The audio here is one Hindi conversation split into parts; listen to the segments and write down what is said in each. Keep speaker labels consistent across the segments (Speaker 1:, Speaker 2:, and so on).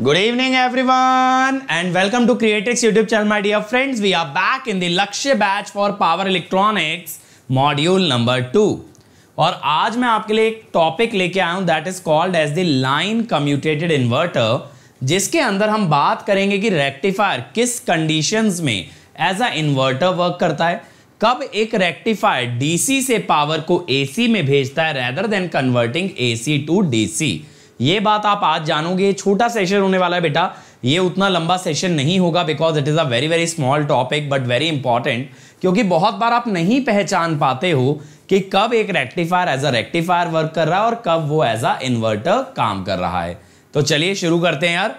Speaker 1: Good evening everyone and welcome to Createx YouTube channel my dear friends. We are back in the Lakshya batch for power electronics module number two और आज मैं आपके लिए एक टॉपिक लेके आया हूँ that is called as the line commutated inverter जिसके अंदर हम बात करेंगे कि रेक्टिफायर किस कंडीशंस में एज अ इन्वर्टर वर्क करता है कब एक रेक्टिफायर डीसी से पावर को एसी में भेजता है rather than converting AC to DC ये बात आप आज जानोगे छोटा सेशन होने वाला है बेटा ये उतना लंबा सेशन नहीं होगा because it is a very very small topic but very important क्योंकि बहुत बार आप नहीं पहचान पाते हो कि कब एक rectifier as a rectifier work कर रहा है और कब वो एज अ इन्वर्टर काम कर रहा है तो चलिए शुरू करते हैं यार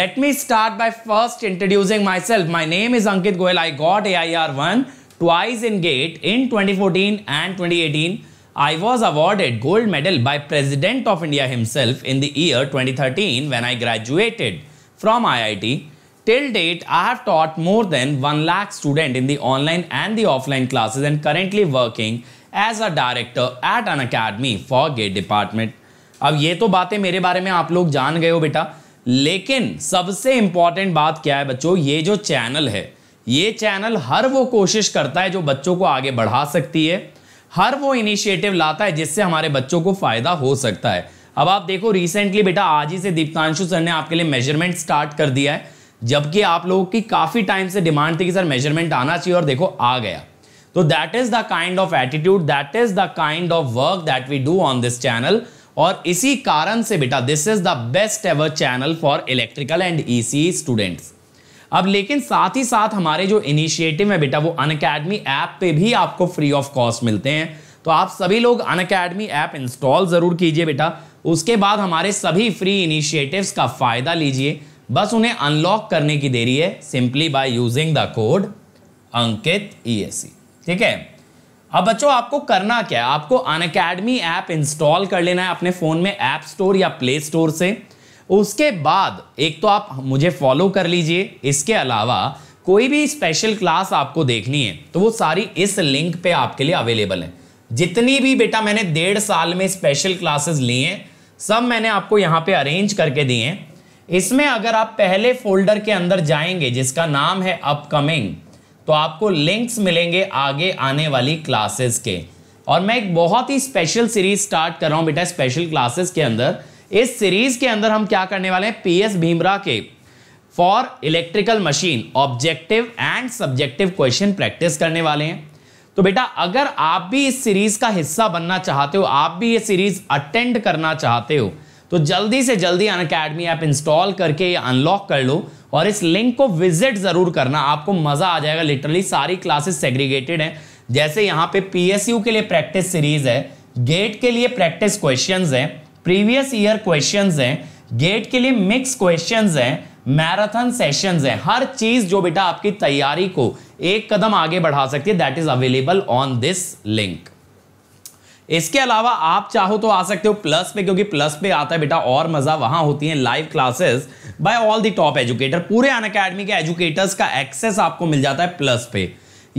Speaker 1: let me start by first introducing myself my name is Ankit Goyal I got A I R one twice in GATE in 2014 and 2018 I was awarded gold medal by President of India himself in the year 2013 when I graduated from IIT. Till date, I have taught more than 1 lakh students in the online and the offline classes and currently working as a director at an academy for gate department. अब ये तो बातें मेरे बारे में आप लोग जान गए हो बेटा लेकिन सबसे इम्पॉर्टेंट बात क्या है बच्चों ये जो चैनल है ये चैनल हर वो कोशिश करता है जो बच्चों को आगे बढ़ा सकती है हर वो इनिशिएटिव लाता है जिससे हमारे बच्चों को फायदा हो सकता है अब आप देखो रिसेंटली बेटा आज ही से दीप्तांशु सर ने आपके लिए मेजरमेंट स्टार्ट कर दिया है जबकि आप लोगों की काफ़ी टाइम से डिमांड थी कि सर मेजरमेंट आना चाहिए और देखो आ गया तो that is the kind of attitude that is the kind of work that we do on this channel और इसी कारण से बेटा this is the best ever channel for electrical and EC students अब लेकिन साथ ही साथ हमारे जो इनिशिएटिव है बेटा वो अन अकेडमी ऐप पे भी आपको फ्री ऑफ कॉस्ट मिलते हैं तो आप सभी लोग अन अकेडमी ऐप इंस्टॉल ज़रूर कीजिए बेटा उसके बाद हमारे सभी फ्री इनिशिएटिव्स का फ़ायदा लीजिए बस उन्हें अनलॉक करने की देरी है simply by using the code Ankit ESC e ठीक है अब बच्चों आपको करना क्या है आपको अन अकेडमी ऐप इंस्टॉल कर लेना है अपने फ़ोन में ऐप स्टोर या प्ले स्टोर से उसके बाद एक तो आप मुझे फॉलो कर लीजिए इसके अलावा कोई भी स्पेशल क्लास आपको देखनी है तो वो सारी इस लिंक पे आपके लिए अवेलेबल है जितनी भी बेटा मैंने डेढ़ साल में स्पेशल क्लासेस ली हैं सब मैंने आपको यहाँ पे अरेंज करके दिए हैं इसमें अगर आप पहले फोल्डर के अंदर जाएंगे जिसका नाम है अपकमिंग तो आपको लिंक्स मिलेंगे आगे आने वाली क्लासेस के और मैं एक बहुत ही स्पेशल सीरीज स्टार्ट कर रहा हूँ बेटा स्पेशल क्लासेस के अंदर इस सीरीज के अंदर हम क्या करने वाले हैं पीएस भीमरा के for electrical machine objective and subjective question practice करने वाले हैं तो बेटा अगर आप भी इस सीरीज का हिस्सा बनना चाहते हो आप भी ये सीरीज अटेंड करना चाहते हो तो जल्दी से जल्दी अन अकेडमी ऐप इंस्टॉल करके अनलॉक कर लो और इस लिंक को विजिट जरूर करना आपको मजा आ जाएगा लिटरली सारी क्लासेस सेग्रीगेटेड हैं जैसे यहाँ पे पीएसयू के लिए प्रैक्टिस सीरीज है गेट के लिए प्रैक्टिस क्वेश्चंस हैं प्रीवियस ईयर क्वेश्चंस हैं गेट के लिए मिक्स क्वेश्चंस हैं मैराथन सेशंस हैं हर चीज जो बेटा आपकी तैयारी को एक कदम आगे बढ़ा सकती है that is available on this link इसके अलावा आप चाहो तो आ सकते हो प्लस पे क्योंकि प्लस पे आता है बेटा और मजा वहां होती है live classes by all the top educator पूरे अन अकेडमी के एजुकेटर्स का एक्सेस आपको मिल जाता है प्लस पे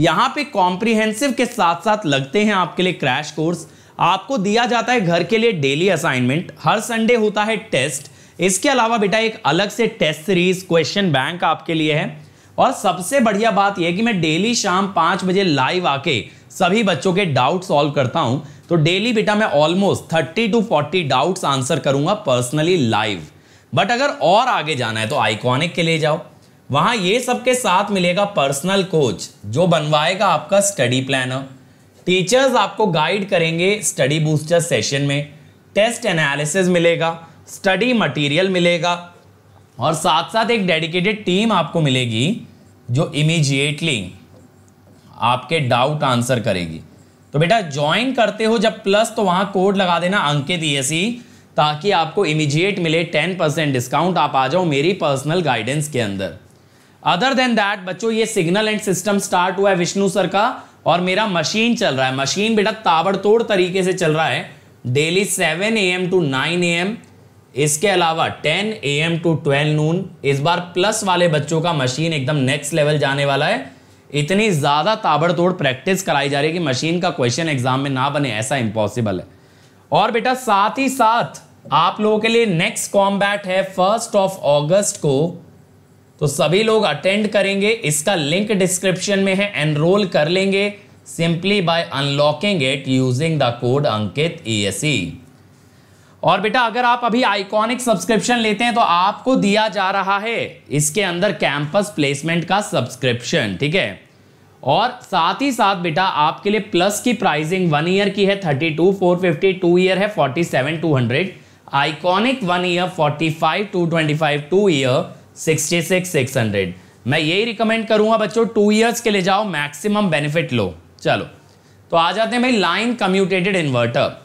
Speaker 1: यहाँ पे कॉम्प्रिहेंसिव के साथ साथ लगते हैं आपके लिए क्रैश कोर्स आपको दिया जाता है घर के लिए डेली असाइनमेंट हर संडे होता है टेस्ट इसके अलावा बेटा एक अलग से टेस्ट सीरीज क्वेश्चन बैंक आपके लिए है और सबसे बढ़िया बात यह कि मैं डेली शाम पांच बजे लाइव आके सभी बच्चों के डाउट सॉल्व करता हूं तो डेली बेटा मैं almost thirty two forty doubt answer करूंगा पर्सनली लाइव बट अगर और आगे जाना है तो आइकॉनिक के लिए जाओ वहां ये सबके साथ मिलेगा पर्सनल कोच जो बनवाएगा आपका स्टडी प्लानर टीचर्स आपको गाइड करेंगे स्टडी बूस्टर सेशन में टेस्ट एनालिसिस मिलेगा स्टडी मटेरियल मिलेगा और साथ साथ एक डेडिकेटेड टीम आपको मिलेगी जो इमीजिएटली आपके डाउट आंसर करेगी तो बेटा ज्वाइन करते हो जब प्लस तो वहां कोड लगा देना अंकित सी e e, ताकि आपको इमीजिएट मिले टेन परसेंट डिस्काउंट आप आ जाओ मेरी पर्सनल गाइडेंस के अंदर अदर देन दैट बच्चों ये सिग्नल एंड सिस्टम स्टार्ट हुआ है विष्णु सर का और मेरा मशीन चल रहा है मशीन बेटा ताबड़तोड़ तरीके से चल रहा है daily seven A M to nine A M इसके अलावा 10 ए एम टू 12 नून इस बार प्लस वाले बच्चों का मशीन एकदम नेक्स्ट लेवल जाने वाला है इतनी ज़्यादा ताबड़तोड़ प्रैक्टिस कराई जा रही है कि मशीन का क्वेश्चन एग्जाम में ना बने ऐसा इम्पॉसिबल है और बेटा साथ ही साथ आप लोगों के लिए नेक्स्ट कॉम्बैट है फर्स्ट ऑफ ऑगस्ट को तो सभी लोग अटेंड करेंगे इसका लिंक डिस्क्रिप्शन में है एनरोल कर लेंगे simply by unlocking it using the code Ankit E और बेटा अगर आप अभी आइकॉनिक सब्सक्रिप्शन लेते हैं तो आपको दिया जा रहा है इसके अंदर कैंपस प्लेसमेंट का सब्सक्रिप्शन ठीक है और साथ ही साथ बेटा आपके लिए प्लस की प्राइसिंग वन ईयर की है thirty two four fifty two year है forty seven two hundred iconic one year forty five two twenty five two year sixty six six hundred मैं यही रिकमेंड करूंगा बच्चों टू इयर्स के लिए जाओ मैक्सिमम बेनिफिट लो चलो तो आ जाते हैं भाई लाइन कम्यूटेटेड इन्वर्टर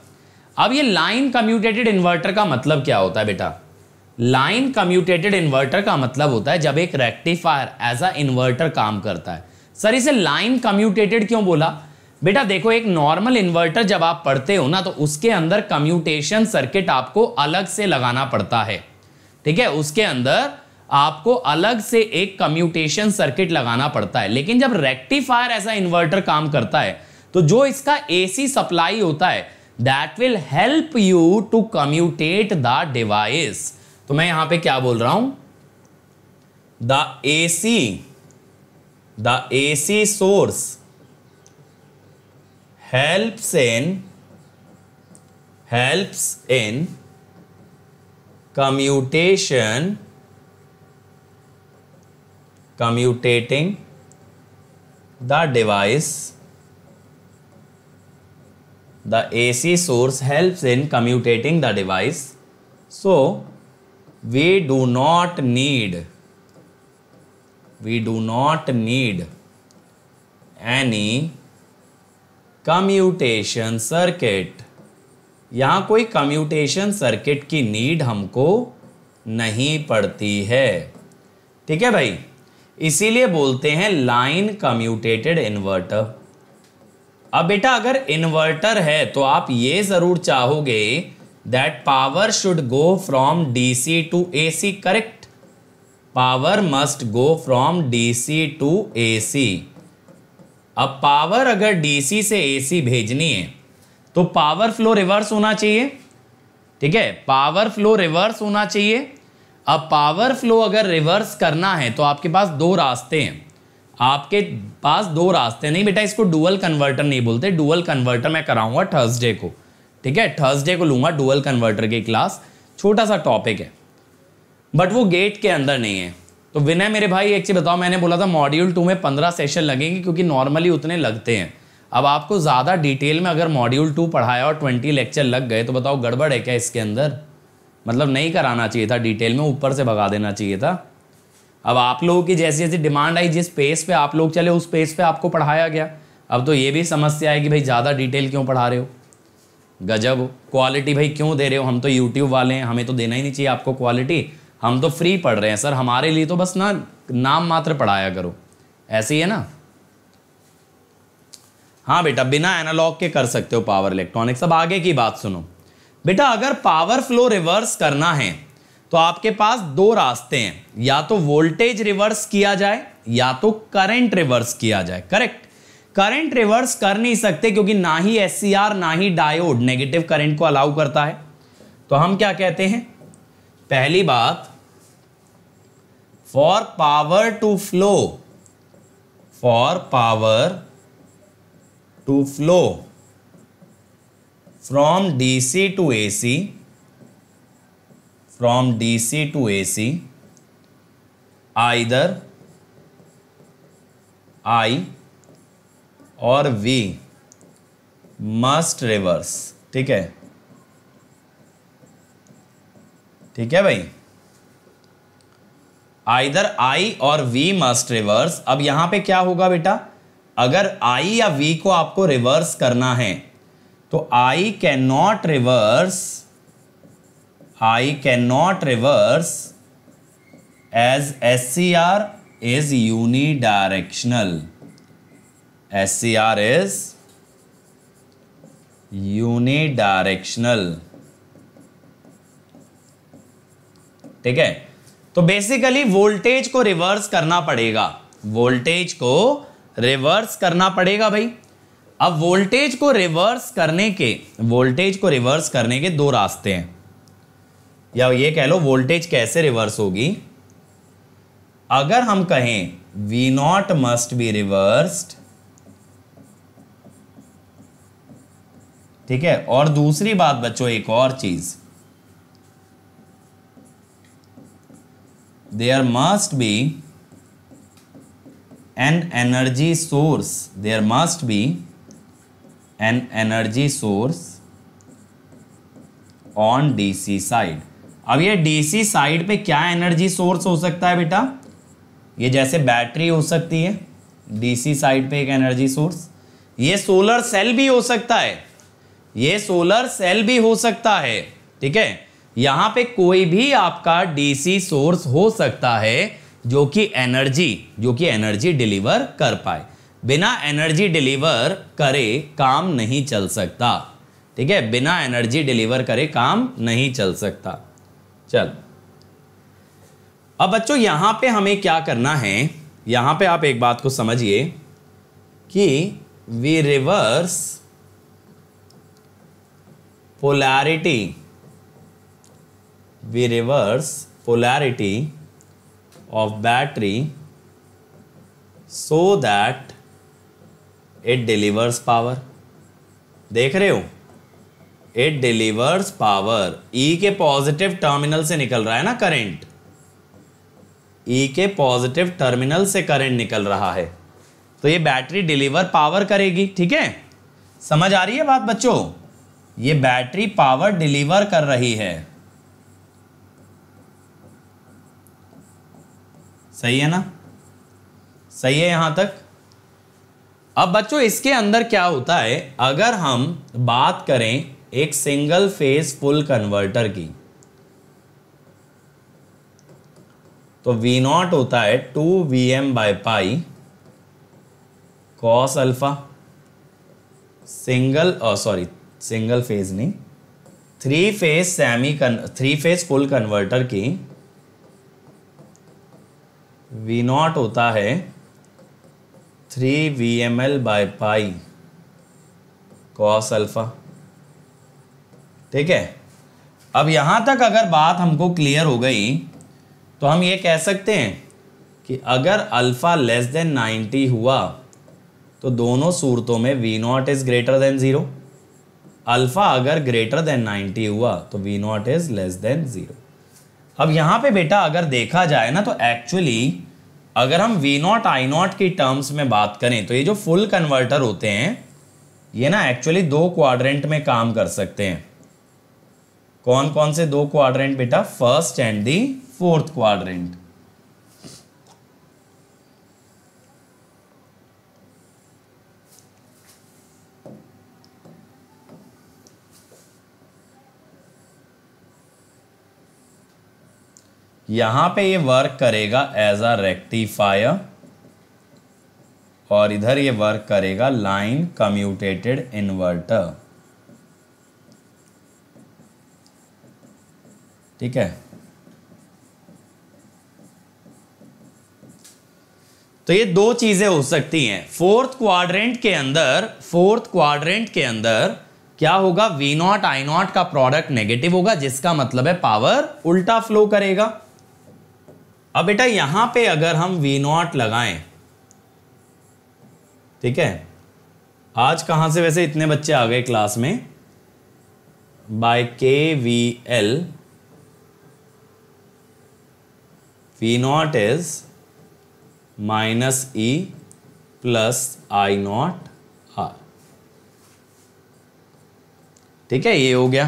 Speaker 1: अब ये लाइन कम्यूटेटेड इन्वर्टर का मतलब क्या होता है बेटा लाइन कम्यूटेटेड इन्वर्टर का मतलब होता है जब एक रेक्टिफायर एज अ इन्वर्टर काम करता है सर इसे लाइन कम्यूटेटेड क्यों बोला बेटा देखो एक नॉर्मल इन्वर्टर जब आप पढ़ते हो ना तो उसके अंदर कम्यूटेशन सर्किट आपको अलग से लगाना पड़ता है ठीक है उसके अंदर आपको अलग से एक कम्यूटेशन सर्किट लगाना पड़ता है लेकिन जब रेक्टिफायर ऐसा इन्वर्टर काम करता है तो जो इसका एसी सप्लाई होता है that will help you to commutate the device तो मैं यहां पे क्या बोल रहा हूं the AC the AC source helps in help in commutation commutating the device the AC source helps in commutating the device so we do not need we do not need any commutation circuit यहाँ कोई कम्यूटेशन सर्किट की नीड हमको नहीं पड़ती है ठीक है भाई इसीलिए बोलते हैं लाइन कम्यूटेटेड इन्वर्टर अब बेटा अगर इन्वर्टर है तो आप ये ज़रूर चाहोगे that power should go from DC to AC correct power must go from DC to AC अब पावर अगर डीसी से एसी भेजनी है तो पावर फ्लो रिवर्स होना चाहिए ठीक है पावर फ्लो रिवर्स होना चाहिए अब पावर फ्लो अगर रिवर्स करना है तो आपके पास दो रास्ते हैं आपके पास दो रास्ते नहीं बेटा इसको डुअल कन्वर्टर नहीं बोलते डुअल कन्वर्टर मैं कराऊंगा थर्सडे को ठीक है थर्सडे को लूंगा डुअल कन्वर्टर की क्लास छोटा सा टॉपिक है बट वो गेट के अंदर नहीं है तो विनय मेरे भाई एक चीज़ बताओ मैंने बोला था मॉड्यूल टू में पंद्रह सेशन लगेंगे क्योंकि नॉर्मली उतने लगते हैं अब आपको ज़्यादा डिटेल में अगर मॉड्यूल टू पढ़ाया और ट्वेंटी लेक्चर लग गए तो बताओ गड़बड़ है क्या इसके अंदर मतलब नहीं कराना चाहिए था डिटेल में ऊपर से भगा देना चाहिए था अब आप लोगों की जैसी जैसी डिमांड आई जिस पेस पे आप लोग चले उस पेस पे आपको पढ़ाया गया अब तो ये भी समस्या है कि भाई ज़्यादा डिटेल क्यों पढ़ा रहे हो गजब हो क्वालिटी भाई क्यों दे रहे हो हम तो यूट्यूब वाले हैं हमें तो देना ही नहीं चाहिए आपको क्वालिटी हम तो फ्री पढ़ रहे हैं सर हमारे लिए तो बस ना नाम मात्र पढ़ाया करो ऐसे ही है ना हाँ बेटा बिना एनालॉग के कर सकते हो पावर इलेक्ट्रॉनिक्स अब आगे की बात सुनो बेटा अगर पावर फ्लो रिवर्स करना है तो आपके पास दो रास्ते हैं या तो वोल्टेज रिवर्स किया जाए या तो करंट रिवर्स किया जाए करेक्ट करंट रिवर्स कर नहीं सकते क्योंकि ना ही एस ना ही डायोड नेगेटिव करंट को अलाउ करता है तो हम क्या कहते हैं पहली बात for power to flow for power to flow from DC to AC from DC to AC either I और V must reverse ठीक है ठीक है भाई आइदर आई और वी मस्ट रिवर्स अब यहां पे क्या होगा बेटा अगर आई या वी को आपको रिवर्स करना है तो I can not reverse I can not reverse as S C R is unidirectional S C R is unidirectional ठीक है तो बेसिकली वोल्टेज को रिवर्स करना पड़ेगा वोल्टेज को रिवर्स करना पड़ेगा भाई अब वोल्टेज को रिवर्स करने के वोल्टेज को रिवर्स करने के दो रास्ते हैं या ये कह लो वोल्टेज कैसे रिवर्स होगी अगर हम कहें V naught must be reversed ठीक है और दूसरी बात बच्चों एक और चीज there must be an energy source there must be an energy source on DC side अब ये डीसी साइड पे क्या एनर्जी सोर्स हो सकता है बेटा ये जैसे बैटरी हो सकती है डीसी साइड पे एक एनर्जी सोर्स ये सोलर सेल भी हो सकता है ये सोलर सेल भी हो सकता है ठीक है यहां पे कोई भी आपका डीसी सोर्स हो सकता है जो कि एनर्जी जो कि एनर्जी डिलीवर कर पाए बिना एनर्जी डिलीवर करे काम नहीं चल सकता ठीक है बिना एनर्जी डिलीवर करे काम नहीं चल सकता चल अब बच्चों यहां पे हमें क्या करना है यहां पे आप एक बात को समझिए कि we reverse polarity we reverse polarity of battery so that it delivers power देख रहे हो इट डिलीवर्स पावर ई के पॉजिटिव टर्मिनल से निकल रहा है ना करंट ई e के पॉजिटिव टर्मिनल से करंट निकल रहा है तो ये बैटरी डिलीवर पावर करेगी ठीक है समझ आ रही है बात बच्चों ये बैटरी पावर डिलीवर कर रही है सही है ना सही है यहां तक अब बच्चों इसके अंदर क्या होता है अगर हम बात करें एक सिंगल फेज फुल कन्वर्टर की तो V नॉट होता है two V M by pi cos alpha single sorry single phase नहीं three phase semi con three phase full converter की V नॉट होता है three V M L by pi cos alpha ठीक है अब यहाँ तक अगर बात हमको क्लियर हो गई तो हम ये कह सकते हैं कि अगर अल्फ़ा लेस देन नाइन्टी हुआ तो दोनों सूरतों में V naught is greater than zero alpha अगर ग्रेटर देन नाइन्टी हुआ तो V naught is less than zero अब यहाँ पे बेटा अगर देखा जाए ना तो एक्चुअली अगर हम वी नॉट आई नॉट की टर्म्स में बात करें तो ये जो फुल कन्वर्टर होते हैं ये ना एक्चुअली दो क्वाड्रेंट में काम कर सकते हैं कौन कौन से दो क्वाड्रेंट बेटा first and the fourth quadrant यहां पे ये वर्क करेगा एज अ रेक्टिफायर और इधर ये वर्क करेगा लाइन कम्यूटेटेड इन्वर्टर ठीक है तो ये दो चीजें हो सकती हैं फोर्थ क्वाड्रेंट के अंदर फोर्थ क्वाड्रेंट के अंदर क्या होगा वी नॉट आई नॉट का प्रोडक्ट नेगेटिव होगा जिसका मतलब है पावर उल्टा फ्लो करेगा अब बेटा यहां पे अगर हम वी नॉट लगाएं ठीक है आज कहां से वैसे इतने बच्चे आ गए क्लास में by K V L V naught is minus E plus I naught R ठीक है ये हो गया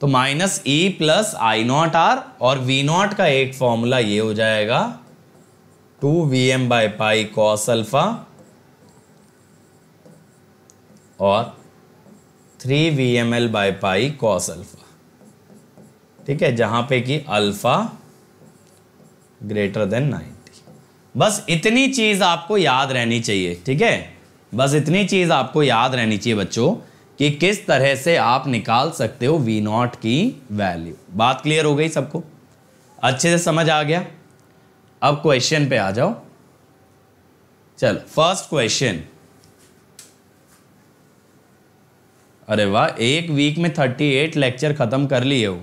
Speaker 1: तो minus E plus I naught R और वी नॉट का एक फॉर्मूला ये हो जाएगा two V M by pi cos alpha और three V M L by pi cos alpha ठीक है जहां पे कि अल्फा ग्रेटर देन नाइनटी बस इतनी चीज़ आपको याद रहनी चाहिए ठीक है बस इतनी चीज़ आपको याद रहनी चाहिए बच्चों कि किस तरह से आप निकाल सकते हो वी नॉट की वैल्यू बात क्लियर हो गई सबको अच्छे से समझ आ गया अब क्वेश्चन पे आ जाओ चलो फर्स्ट क्वेश्चन अरे वाह एक वीक में थर्टी एट लेक्चर खत्म कर लिए हो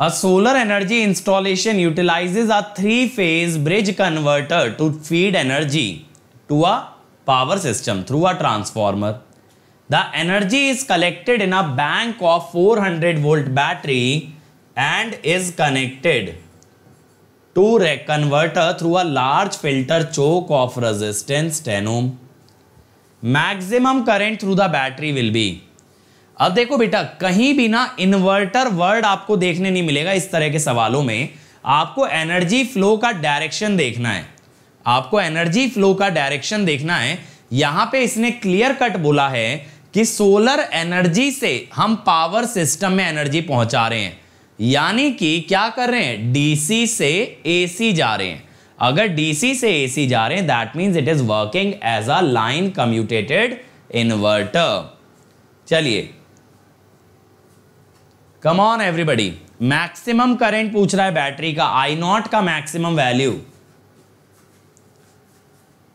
Speaker 1: a solar energy installation utilises a three phase bridge converter to feed energy to a power system through a transformer the energy is collected in a bank of 400 volt battery and is connected to rec converter through a large filter choke of resistance 10 ohm maximum current through the battery will be अब देखो बेटा कहीं भी ना इन्वर्टर वर्ड आपको देखने नहीं मिलेगा इस तरह के सवालों में आपको एनर्जी फ्लो का डायरेक्शन देखना है आपको एनर्जी फ्लो का डायरेक्शन देखना है यहां पे इसने क्लियर कट बोला है कि सोलर एनर्जी से हम पावर सिस्टम में एनर्जी पहुंचा रहे हैं यानी कि क्या कर रहे हैं डीसी से एसी जा रहे हैं अगर डीसी से एसी जा रहे हैं that means it is working as a line commutated inverter चलिए come on everybody maximum current पूछ रहा है बैटरी का आई नॉट का मैक्सिमम वैल्यू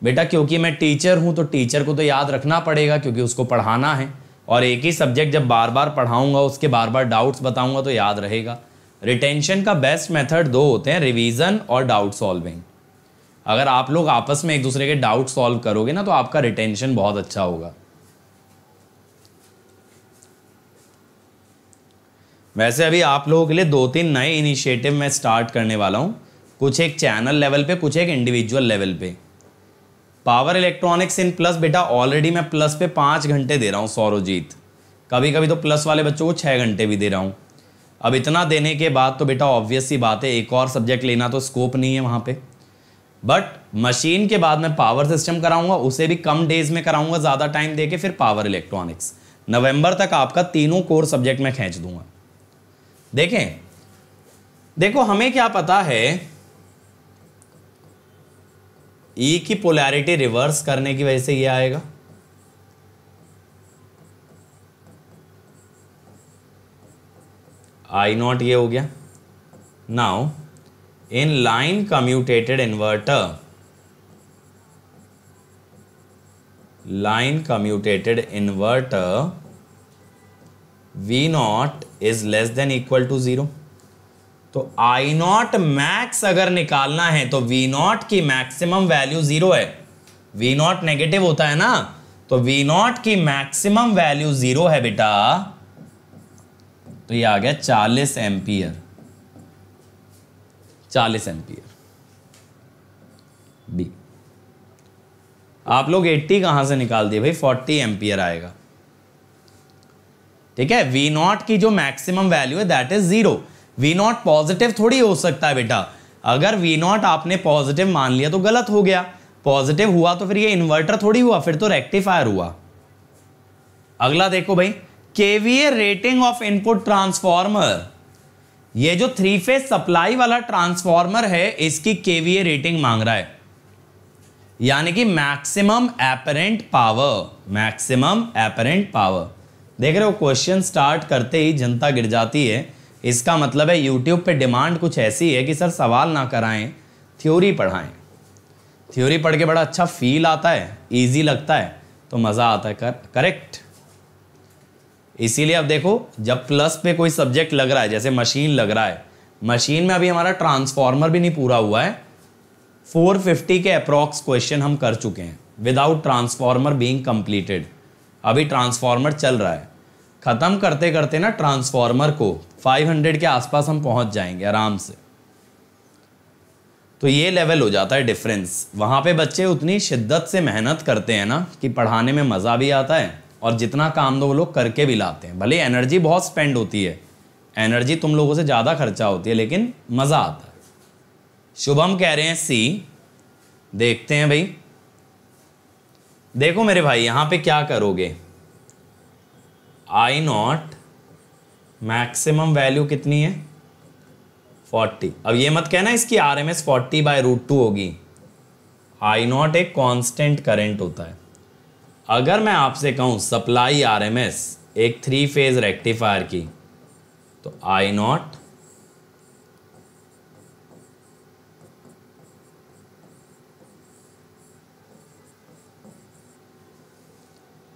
Speaker 1: बेटा क्योंकि मैं टीचर हूँ तो टीचर को तो याद रखना पड़ेगा क्योंकि उसको पढ़ाना है और एक ही सब्जेक्ट जब बार बार पढ़ाऊँगा उसके बार बार डाउट्स बताऊँगा तो याद रहेगा रिटेंशन का बेस्ट मेथड दो होते हैं रिवीजन और डाउट सॉल्विंग अगर आप लोग आपस में एक दूसरे के डाउट सॉल्व करोगे ना तो आपका रिटेंशन बहुत अच्छा होगा वैसे अभी आप लोगों के लिए दो तीन नए इनिशिएटिव मैं स्टार्ट करने वाला हूँ कुछ एक चैनल लेवल पे कुछ एक इंडिविजुअल लेवल पे पावर इलेक्ट्रॉनिक्स इन प्लस बेटा ऑलरेडी मैं प्लस पे पाँच घंटे दे रहा हूँ सौरजीत कभी कभी तो प्लस वाले बच्चों को छः घंटे भी दे रहा हूँ अब इतना देने के बाद तो बेटा ऑब्वियस सी बात है एक और सब्जेक्ट लेना तो स्कोप नहीं है वहाँ पे बट मशीन के बाद मैं पावर सिस्टम कराऊंगा उसे भी कम डेज में कराऊंगा ज़्यादा टाइम दे के फिर पावर इलेक्ट्रॉनिक्स नवंबर तक आपका तीनों कोर सब्जेक्ट मैं खींच दूंगा देखें देखो हमें क्या पता है ई e की पोलैरिटी रिवर्स करने की वजह से ये आएगा आई नॉट ये हो गया now in line commutated inverter line commutated inverter V naught is less than equal to zero तो आई नॉट मैक्स अगर निकालना है तो वी नॉट की मैक्सिमम वैल्यू जीरो है वी नॉट नेगेटिव होता है ना तो वी नॉट की मैक्सिमम वैल्यू जीरो है बेटा तो ये आ गया चालीस एम्पियर चालीस एम्पियर बी आप लोग 80 कहां से निकाल दिए भाई 40 एम्पियर आएगा ठीक है वी नॉट की जो मैक्सिमम वैल्यू है that is zero V naught positive थोड़ी हो सकता है बेटा अगर वी नॉट आपने पॉजिटिव मान लिया तो गलत हो गया पॉजिटिव हुआ तो फिर ये इन्वर्टर थोड़ी हुआ फिर तो रेक्टिफायर हुआ अगला देखो भाई KVA rating of input transformer ये जो थ्री फेज सप्लाई वाला ट्रांसफॉर्मर है इसकी केवीए रेटिंग मांग रहा है यानी कि maximum apparent power maximum apparent power देख रहे हो क्वेश्चन स्टार्ट करते ही जनता गिर जाती है इसका मतलब है यूट्यूब पे डिमांड कुछ ऐसी है कि सर सवाल ना कराएं थ्योरी पढ़ाएं थ्योरी पढ़ के बड़ा अच्छा फील आता है ईजी लगता है तो मज़ा आता है कर करेक्ट इसीलिए अब देखो जब प्लस पे कोई सब्जेक्ट लग रहा है जैसे मशीन लग रहा है मशीन में अभी हमारा ट्रांसफॉर्मर भी नहीं पूरा हुआ है 450 के अप्रॉक्स क्वेश्चन हम कर चुके हैं विदाउट ट्रांसफॉर्मर बीइंग कंप्लीटेड अभी ट्रांसफॉर्मर चल रहा है ख़त्म करते करते ना ट्रांसफार्मर को 500 के आसपास हम पहुंच जाएंगे आराम से तो ये लेवल हो जाता है डिफरेंस वहाँ पे बच्चे उतनी शिद्दत से मेहनत करते हैं ना कि पढ़ाने में मज़ा भी आता है और जितना काम दो तो वो लोग करके भी लाते हैं भले एनर्जी बहुत स्पेंड होती है एनर्जी तुम लोगों से ज़्यादा खर्चा होती है लेकिन मज़ा आता है शुभम कह रहे हैं सी देखते हैं भाई देखो मेरे भाई यहाँ पे क्या करोगे आई नॉट मैक्सिमम वैल्यू कितनी है 40 अब ये मत कहना इसकी R M S forty by root two होगी आई नॉट एक कांस्टेंट करंट होता है अगर मैं आपसे कहूं सप्लाई आर एम एस एक थ्री फेज रेक्टिफायर की तो आई नॉट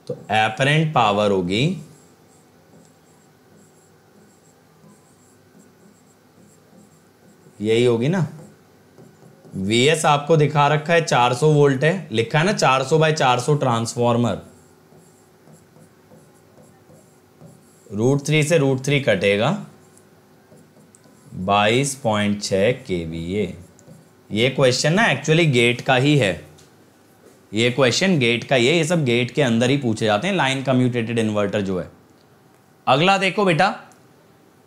Speaker 1: तो एपरेंट पावर होगी यही होगी ना वी एस आपको दिखा रखा है 400 वोल्ट है लिखा है ना 400 बाय चार ट्रांसफॉर्मर रूट थ्री से रूट थ्री कटेगा बाईस पॉइंट छ के वी ए ये क्वेश्चन ना एक्चुअली गेट का ही है ये क्वेश्चन गेट का ही है ये सब गेट के अंदर ही पूछे जाते हैं लाइन कम्यूटेटेड इन्वर्टर जो है अगला देखो बेटा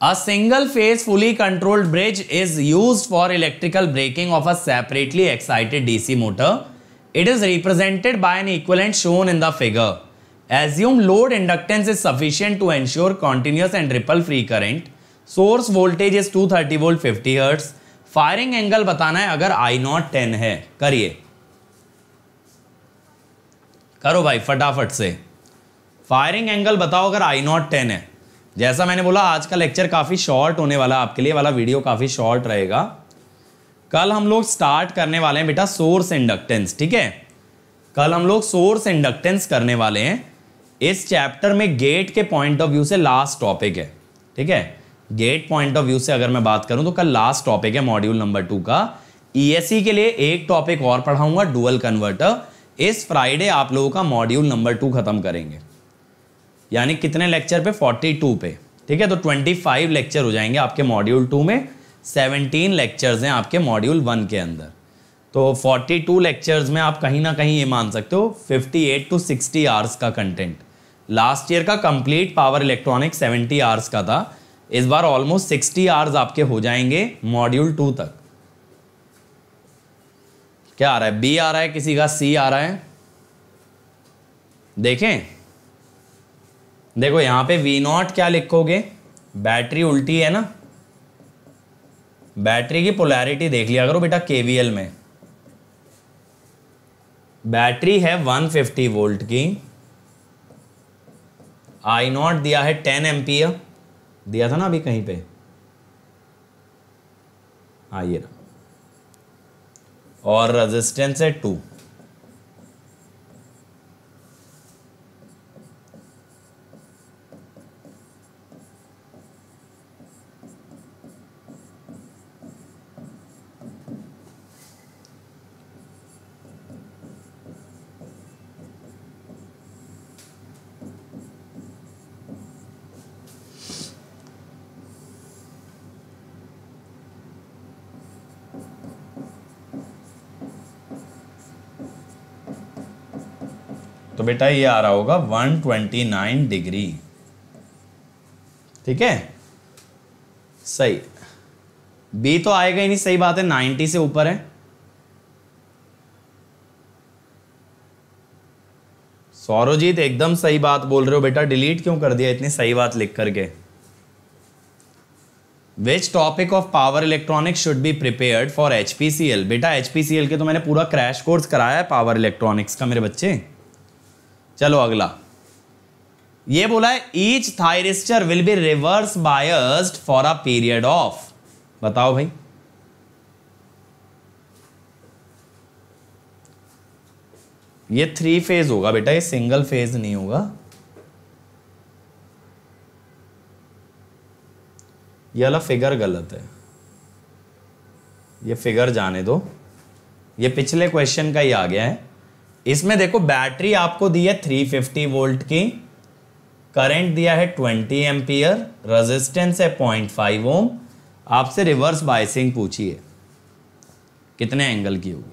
Speaker 1: A single phase fully controlled bridge is used for electrical braking of a separately excited DC motor. It is represented by an equivalent shown in the figure. Assume load inductance is sufficient to ensure continuous and ripple free current. Source voltage is 230 volt 50 hertz. Firing angle बताना है अगर आई नॉट टेन है करिए करो भाई फटाफट से फायरिंग एंगल बताओ अगर आई नॉट टेन है जैसा मैंने बोला आज का लेक्चर काफ़ी शॉर्ट होने वाला आपके लिए वाला वीडियो काफ़ी शॉर्ट रहेगा कल हम लोग स्टार्ट करने वाले हैं बेटा सोर्स इंडक्टेंस ठीक है कल हम लोग सोर्स इंडक्टेंस करने वाले हैं इस चैप्टर में गेट के पॉइंट ऑफ व्यू से लास्ट टॉपिक है ठीक है गेट पॉइंट ऑफ व्यू से अगर मैं बात करूं तो कल लास्ट टॉपिक है मॉड्यूल नंबर टू का ई e के लिए एक टॉपिक और पढ़ाऊंगा डुअल कन्वर्टर इस फ्राइडे आप लोगों का मॉड्यूल नंबर टू खत्म करेंगे यानी कितने लेक्चर पे 42 पे ठीक है तो 25 लेक्चर हो जाएंगे आपके मॉड्यूल टू में 17 लेक्चर्स हैं आपके मॉड्यूल वन के अंदर तो 42 लेक्चर्स में आप कहीं ना कहीं ये मान सकते हो 58 टू 60 आवर्स का कंटेंट लास्ट ईयर का कंप्लीट पावर इलेक्ट्रॉनिक 70 आवर्स का था इस बार ऑलमोस्ट 60 आवर्स आपके हो जाएंगे मॉड्यूल टू तक क्या आ रहा है बी आ रहा है किसी का सी आ रहा है देखें देखो यहाँ पे वी नॉट क्या लिखोगे बैटरी उल्टी है ना बैटरी की पोलैरिटी देख लिया करो बेटा केवीएल में बैटरी है 150 वोल्ट की आई नॉट दिया है 10 एम दिया था ना अभी कहीं पे हाँ ये ना और रेजिस्टेंस है टू तो बेटा ये आ रहा होगा 129 डिग्री ठीक है सही बी तो आएगा ही नहीं सही बात है 90 से ऊपर है सौरजीत एकदम सही बात बोल रहे हो बेटा डिलीट क्यों कर दिया इतनी सही बात लिख करके which topic of power electronics should be prepared for HPCL बेटा एचपीसीएल के तो मैंने पूरा क्रैश कोर्स कराया है पावर इलेक्ट्रॉनिक्स का मेरे बच्चे चलो अगला ये बोला है each thyristor will be reverse biased for a period of बताओ भाई ये थ्री फेज होगा बेटा ये सिंगल फेज नहीं होगा ये वाला फिगर गलत है ये फिगर जाने दो ये पिछले क्वेश्चन का ही आ गया है इसमें देखो बैटरी आपको दी है 350 वोल्ट की करंट दिया है 20 एम्पियर रेजिस्टेंस है 0.5 ओम आपसे रिवर्स बाइसिंग पूछिए कितने एंगल की होगी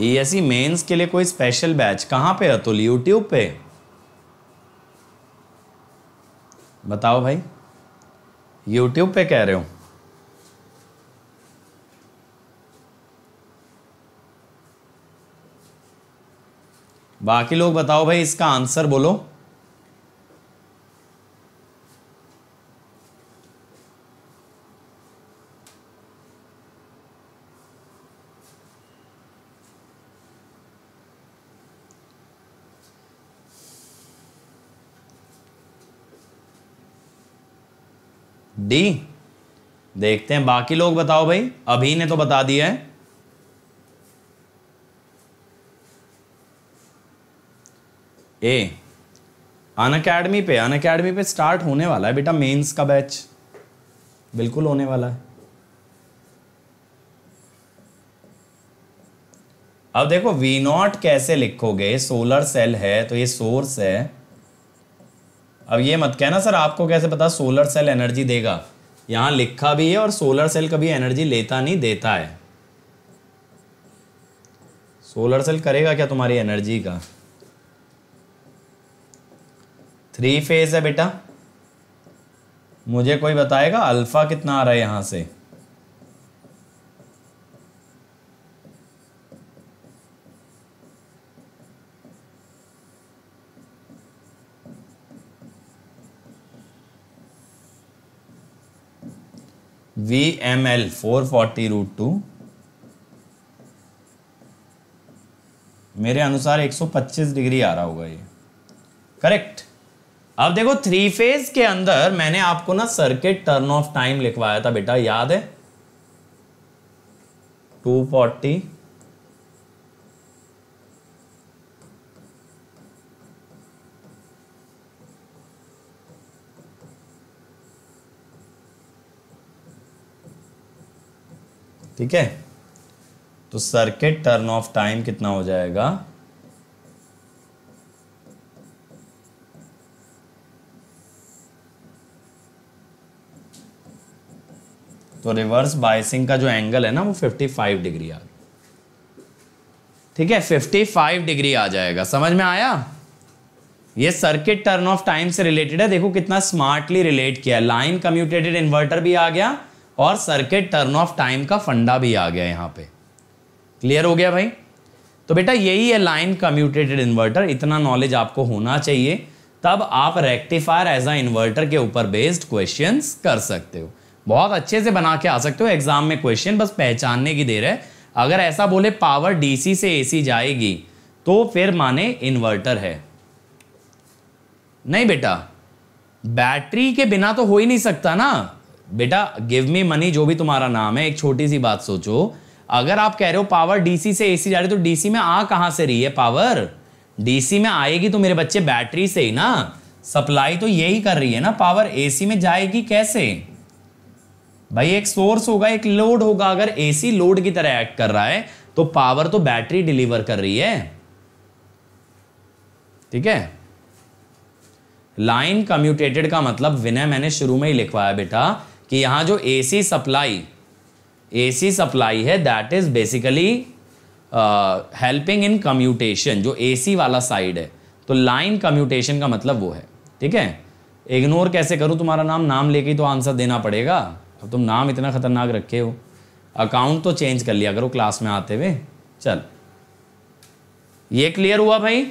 Speaker 1: ईएससी मेंस e के लिए कोई स्पेशल बैच कहाँ पे अतुल यूट्यूब पे बताओ भाई यूट्यूब पे कह रहे हो बाकी लोग बताओ भाई इसका आंसर बोलो डी देखते हैं बाकी लोग बताओ भाई अभी ने तो बता दिया है ए अन अकेडमी पे अन अकेडमी पे स्टार्ट होने वाला है बेटा मेंस का बैच बिल्कुल होने वाला है अब देखो वी नॉट कैसे लिखोगे सोलर सेल है तो ये सोर्स है अब ये मत कहना सर आपको कैसे पता सोलर सेल एनर्जी देगा यहाँ लिखा भी है और सोलर सेल कभी एनर्जी लेता नहीं देता है सोलर सेल करेगा क्या तुम्हारी एनर्जी का थ्री फेज है बेटा मुझे कोई बताएगा अल्फा कितना आ रहा है यहाँ से V M L four forty root two मेरे अनुसार 125 डिग्री आ रहा होगा ये करेक्ट अब देखो थ्री फेज के अंदर मैंने आपको ना सर्किट टर्न ऑफ टाइम लिखवाया था बेटा याद है 240 ठीक है तो सर्किट टर्न ऑफ टाइम कितना हो जाएगा तो रिवर्स बायसिंग का जो एंगल है ना वो 55 डिग्री आ गया ठीक है 55 डिग्री आ जाएगा समझ में आया ये सर्किट टर्न ऑफ टाइम से रिलेटेड है देखो कितना स्मार्टली रिलेट किया लाइन कम्यूटेटेड इन्वर्टर भी आ गया और सर्किट टर्न ऑफ टाइम का फंडा भी आ गया यहाँ पे क्लियर हो गया भाई तो बेटा यही है लाइन कम्यूटेटेड इन्वर्टर इतना नॉलेज आपको होना चाहिए तब आप रेक्टिफायर एज अ इन्वर्टर के ऊपर बेस्ड क्वेश्चन कर सकते हो बहुत अच्छे से बना के आ सकते हो एग्जाम में क्वेश्चन बस पहचानने की देर है अगर ऐसा बोले पावर डीसी से एसी जाएगी तो फिर माने इन्वर्टर है नहीं बेटा बैटरी के बिना तो हो ही नहीं सकता ना बेटा गिव मी मनी जो भी तुम्हारा नाम है एक छोटी सी बात सोचो अगर आप कह रहे हो पावर डीसी से एसी जा रही तो डीसी में आ कहां से रही है पावर डीसी में आएगी तो मेरे बच्चे बैटरी से ही ना सप्लाई तो यही कर रही है ना पावर एसी में जाएगी कैसे भाई एक सोर्स होगा एक लोड होगा अगर एसी लोड की तरह एक्ट कर रहा है तो पावर तो बैटरी डिलीवर कर रही है ठीक है लाइन कम्यूटेटेड का मतलब विनय मैंने शुरू में ही लिखवाया बेटा कि यहाँ जो एसी सप्लाई एसी सप्लाई है that is basically helping in commutation जो एसी वाला साइड है तो लाइन कम्यूटेशन का मतलब वो है ठीक है इग्नोर कैसे करूँ तुम्हारा नाम नाम लेके तो आंसर देना पड़ेगा अब तुम नाम इतना ख़तरनाक रखे हो अकाउंट तो चेंज कर लिया करो क्लास में आते हुए चल ये क्लियर हुआ भाई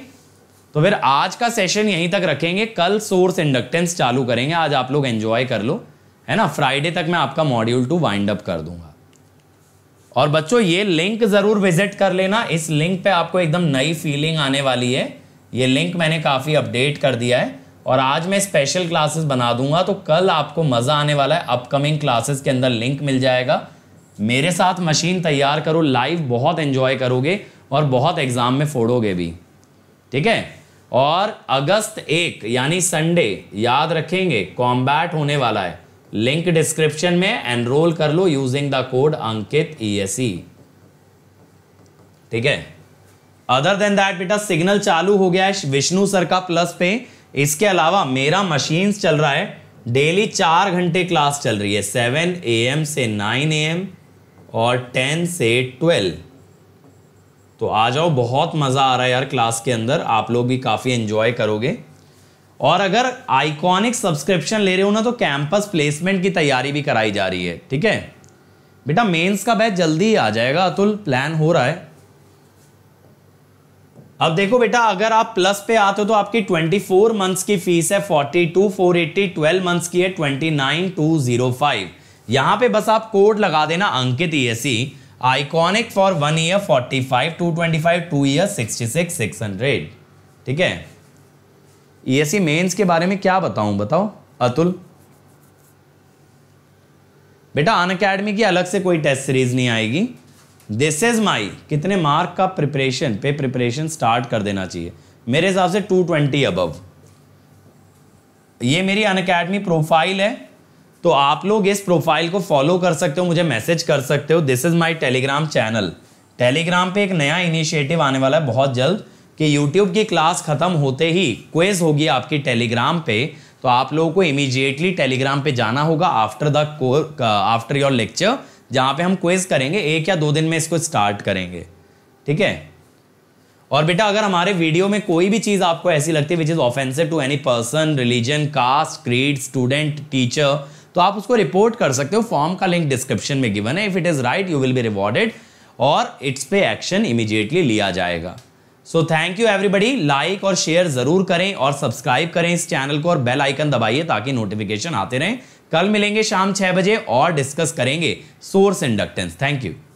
Speaker 1: तो फिर आज का सेशन यहीं तक रखेंगे कल सोर्स इंडक्टेंस चालू करेंगे आज आप लोग एंजॉय कर लो है ना फ्राइडे तक मैं आपका मॉड्यूल टू वाइंड अप कर दूंगा और बच्चों ये लिंक ज़रूर विजिट कर लेना इस लिंक पे आपको एकदम नई फीलिंग आने वाली है ये लिंक मैंने काफ़ी अपडेट कर दिया है और आज मैं स्पेशल क्लासेस बना दूंगा तो कल आपको मज़ा आने वाला है अपकमिंग क्लासेस के अंदर लिंक मिल जाएगा मेरे साथ मशीन तैयार करो लाइव बहुत एंजॉय करोगे और बहुत एग्ज़ाम में फोड़ोगे भी ठीक है और अगस्त एक यानी संडे याद रखेंगे कॉम्बैट होने वाला है लिंक डिस्क्रिप्शन में एनरोल कर लो using the code Ankit ESE e e. ठीक है अदर देन दैट बेटा सिग्नल चालू हो गया है विष्णु सर का प्लस पे इसके अलावा मेरा मशीन चल रहा है डेली चार घंटे क्लास चल रही है सेवन ए एम से नाइन ए एम और टेन से ट्वेल्व तो आ जाओ बहुत मज़ा आ रहा है यार क्लास के अंदर आप लोग भी काफ़ी एंजॉय करोगे और अगर आइकॉनिक सब्सक्रिप्शन ले रहे हो ना तो कैंपस प्लेसमेंट की तैयारी भी कराई जा रही है ठीक है बेटा मेंस का बैच जल्दी ही आ जाएगा अतुल प्लान हो रहा है अब देखो बेटा अगर आप प्लस पे आते हो तो आपकी 24 मंथ्स की फीस है 42, 480, 12 मंथ्स की है 29205 यहां पे बस आप कोड लगा देना Ankit ESC iconic for one year 45, 225, two year six hundred ठीक है ईएससी e मेंस e के बारे में क्या बताऊं बताओ अतुल बेटा अन अकेडमी की अलग से कोई टेस्ट सीरीज नहीं आएगी दिस इज माई कितने मार्क का प्रिपरेशन पे प्रिपरेशन स्टार्ट कर देना चाहिए मेरे हिसाब से 220 ट्वेंटी अबव ये मेरी अन अकेडमी प्रोफाइल है तो आप लोग इस प्रोफाइल को फॉलो कर सकते हो मुझे मैसेज कर सकते हो this is my Telegram channel Telegram पे एक नया इनिशिएटिव आने वाला है बहुत जल्द कि यूट्यूब की क्लास ख़त्म होते ही क्वेज होगी आपकी टेलीग्राम पे तो आप लोगों को इमीजिएटली टेलीग्राम पे जाना होगा after the core after your lecture जहाँ पे हम क्वेज करेंगे एक या दो दिन में इसको स्टार्ट करेंगे ठीक है और बेटा अगर हमारे वीडियो में कोई भी चीज़ आपको ऐसी लगती है which is offensive to any person religion caste creed student teacher तो आप उसको रिपोर्ट कर सकते हो फॉर्म का लिंक डिस्क्रिप्शन में गिवन है if it is right you will be rewarded और इट्स पे एक्शन इमीजिएटली लिया जाएगा so thank you everybody like और शेयर जरूर करें और सब्सक्राइब करें इस चैनल को और बेल आइकन दबाइए ताकि नोटिफिकेशन आते रहें कल मिलेंगे शाम छह बजे और डिस्कस करेंगे सोर्स इंडक्टेंस थैंक यू